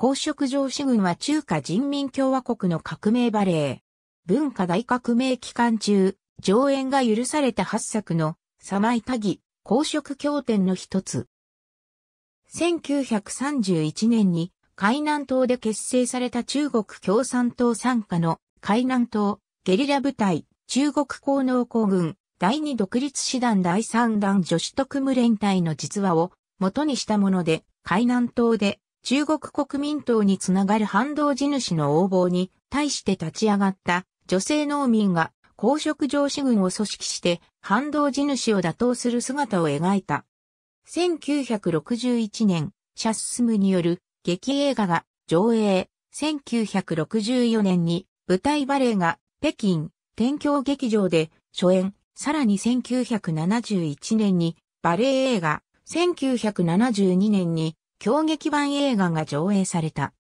公職上司軍は中華人民共和国の革命バレー。文化大革命期間中、上演が許された8作の、サマイタギ、公職協典の一つ。1931年に、海南島で結成された中国共産党参加の海南島ゲリラ部隊中国工農工軍第二独立師団第三団女子特務連隊の実話を元にしたもので海南島で中国国民党につながる反動地主の横暴に対して立ち上がった女性農民が公職上司軍を組織して反動地主を打倒する姿を描いた。1961年、シャッスムによる劇映画が上映。1964年に舞台バレエが北京天橋劇場で初演。さらに1971年にバレエ映画。1972年に狂撃版映画が上映された。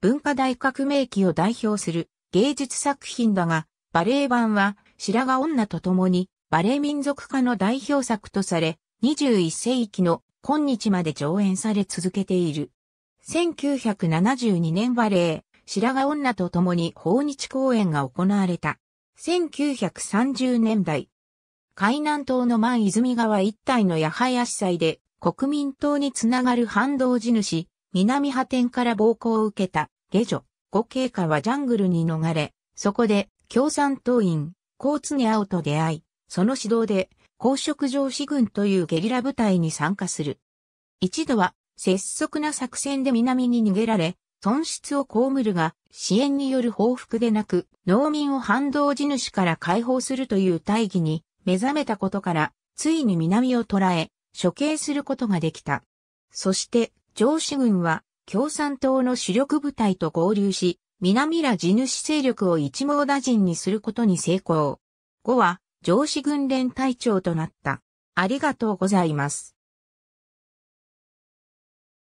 文化大革命期を代表する芸術作品だが、バレエ版は白髪女と共にバレエ民族化の代表作とされ、21世紀の今日まで上演され続けている。1972年バレエ、白髪女と共に訪日公演が行われた。1930年代、海南島の万泉川一帯の八林祭で国民党につながる反動地主、南派天から暴行を受けた、下女、後継家はジャングルに逃れ、そこで共産党員、ツネアオと出会い、その指導で、公職上士軍というゲリラ部隊に参加する。一度は、拙速な作戦で南に逃げられ、損失を被るが、支援による報復でなく、農民を反動地主から解放するという大義に目覚めたことから、ついに南を捕らえ、処刑することができた。そして、上司軍は共産党の主力部隊と合流し、南ら地主勢力を一網打尽にすることに成功。後は、上司軍連隊長となった。ありがとうございます。